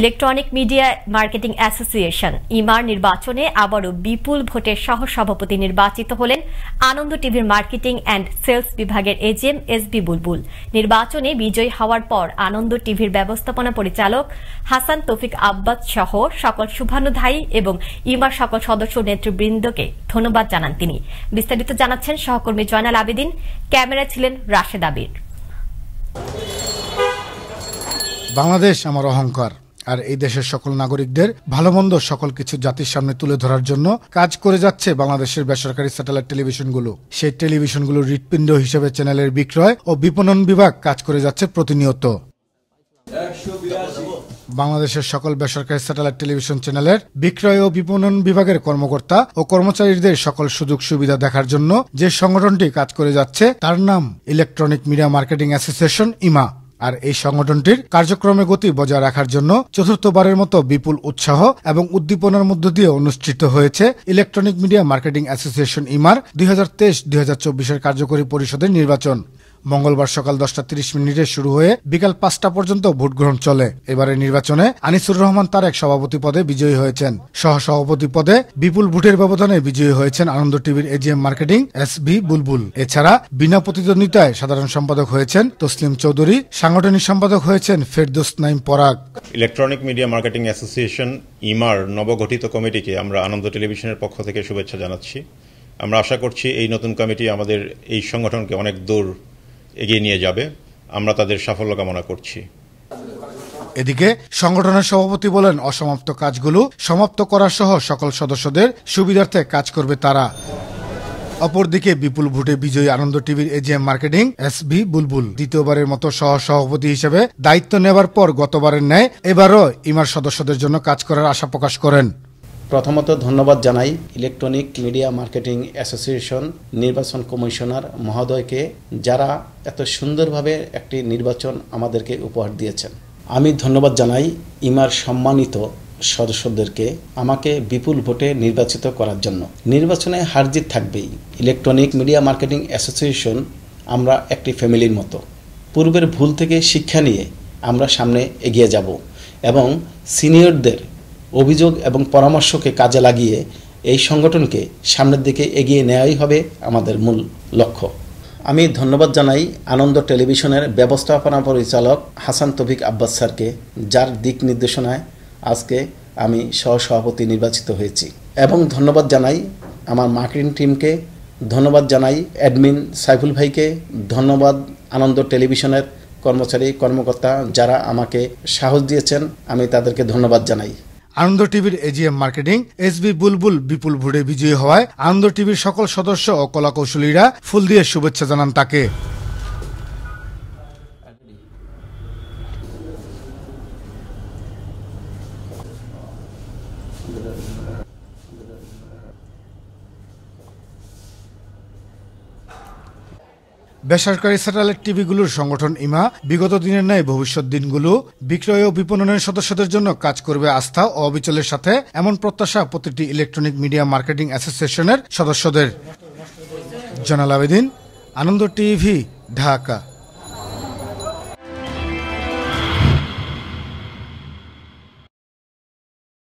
electronic media marketing association EMMA নির্বাচনে আবারও বিপুল ভোটের সহ সভাপতি নির্বাচিত হলেন আনন্দ টিভির মার্কেটিং অ্যান্ড সেলস বিভাগের এজিএম এস বি বুলবুল নির্বাচনে বিজয়ী হওয়ার পর আনন্দ টিভির ব্যবস্থাপনা পরিচালক হাসান তফিক আব্বাদ সহ সকল শুভানুধায়ী এবং ইমার সকল সদস্য নেতৃবৃন্দকে ধন্যবাদ জানান তিনি বিস্তারিত জানাচ্ছেন সহকর্মী জয়নাল আবেদিন ক্যামেরা ছিলেন রাশেদ আবির বাংলাদেশ আমার অহংকার আর এই দেশের সকল নাগরিকদের ভালোমন্দ সকল কিছু জাতির সামনে তুলে ধরার জন্য কাজ করে যাচ্ছে বাংলাদেশের বেসরকারি স্যাটেলাইট টেলিভিশনগুলো সেই টেলিভিশনগুলোর হৃৎপিণ্ড হিসেবে চ্যানেলের বিক্রয় ও বিপণন বিভাগ কাজ করে যাচ্ছে প্রতিনিয়ত বাংলাদেশের সকল বেসরকারি স্যাটেলাইট টেলিভিশন চ্যানেলের বিক্রয় ও বিপণন বিভাগের কর্মকর্তা ও কর্মচারীদের সকল সুযোগ সুবিধা দেখার জন্য যে সংগঠনটি কাজ করে যাচ্ছে তার নাম ইলেকট্রনিক মিডিয়া মার্কেটিং অ্যাসোসিয়েশন ইমা আর এই সংগঠনটির কার্যক্রমে গতি বজায় রাখার জন্য চতুর্থবারের মতো বিপুল উৎসাহ এবং উদ্দীপনার মধ্য দিয়ে অনুষ্ঠিত হয়েছে electronic media marketing association EMMA দুই হাজার তেইশ দুই হাজার চব্বিশের কার্যকরী পরিষদের নির্বাচন মঙ্গলবার সকাল দশটা তিরিশ মিনিটে শুরু হয়ে বিকাল পাঁচটা পর্যন্ত ভোট গ্রহণ চলে এবারের নির্বাচনে আনিসুর রহমান তার এক সভাপতি পদে বিজয়ী হয়েছেন সহ সভাপতি পদে বিপুল ভোটের ব্যবধানে বিজয়ী হয়েছেন আনন্দ টিভির AGM marketing S V Bulbul এছাড়া বিনা প্রতিদ্বন্দ্বিতায় সাধারণ সম্পাদক হয়েছেন তসলিম চৌধুরী সাংগঠনিক সম্পাদক হয়েছেন Ferdous Naim Parag electronic media marketing association EMMA নবগঠিত কমিটিকে আমরা আনন্দ টেলিভিশনের পক্ষ থেকে শুভেচ্ছা জানাচ্ছি আমরা আশা করছি এই নতুন কমিটি আমাদের এই সংগঠনকে অনেক দূর এগিয়ে নিয়ে যাবে আমরা তাদের সাফল্য কামনা করছি এদিকে সংগঠনের সভাপতি বলেন অসমাপ্ত কাজগুলো সমাপ্ত করা সহ সকল সদস্যদের সুবিধার্থে কাজ করবে তারা অপরদিকে বিপুল ভোটে বিজয়ী আনন্দ টিভির AGM marketing S V Bulbul দ্বিতীয়বারের মতো সহ সভাপতি হিসেবে দায়িত্ব নেবার পর গতবারের ন্যায় এবারও ইমার সদস্যদের জন্য কাজ করার আশা প্রকাশ করেন প্রথমত ধন্যবাদ জানাই ইলেকট্রনিক মিডিয়া মার্কেটিং অ্যাসোসিয়েশন নির্বাচন কমিশনার মহোদয়কে যারা এত সুন্দরভাবে একটি নির্বাচন আমাদেরকে উপহার দিয়েছেন আমি ধন্যবাদ জানাই ইমার সম্মানিত সদস্যদেরকে আমাকে বিপুল ভোটে নির্বাচিত করার জন্য নির্বাচনে হারজিত থাকবেই ইলেকট্রনিক মিডিয়া মার্কেটিং অ্যাসোসিয়েশন আমরা একটি ফ্যামিলির মতো পূর্বের ভুল থেকে শিক্ষা নিয়ে আমরা সামনে এগিয়ে যাব এবং সিনিয়রদের অভিযোগ এবং পরামর্শকে কাজে লাগিয়ে এই সংগঠনকে সামনের দিকে এগিয়ে নেওয়াই হবে আমাদের মূল লক্ষ্য আমি ধন্যবাদ জানাই আনন্দ টেলিভিশনের ব্যবস্থাপনা পরিচালক হাসান তফিক আব্বাস স্যারকে যার দিক নির্দেশনায় আজকে আমি সহসভাপতি নির্বাচিত হয়েছি এবং ধন্যবাদ জানাই আমার মার্কেটিং টিমকে ধন্যবাদ জানাই অ্যাডমিন সাইফুল ভাইকে ধন্যবাদ আনন্দ টেলিভিশনের কর্মচারী কর্মকর্তা যারা আমাকে সাহস দিয়েছেন আমি তাদেরকে ধন্যবাদ জানাই আনন্দ টিভির AGM marketing S B Bulbul বিপুল ভোটে বিজয়ী হওয়ায় আনন্দ টিভির সকল সদস্য ও কলাকৌশলীরা ফুল দিয়ে শুভেচ্ছা জানান তাকে বেসরকারি স্যাটেলাইট টিভিগুলোর সংগঠন ইমা বিগত দিনের ন্যায় ভবিষ্যৎ দিনগুলো বিক্রয় ও বিপণনের সদস্যদের জন্য কাজ করবে আস্থা ও অবিচলের সাথে এমন প্রত্যাশা প্রতিটি ইলেকট্রনিক মিডিয়া মার্কেটিং অ্যাসোসিয়েশনের সদস্যদের জনাল আবেদিন আনন্দ টিভি ঢাকা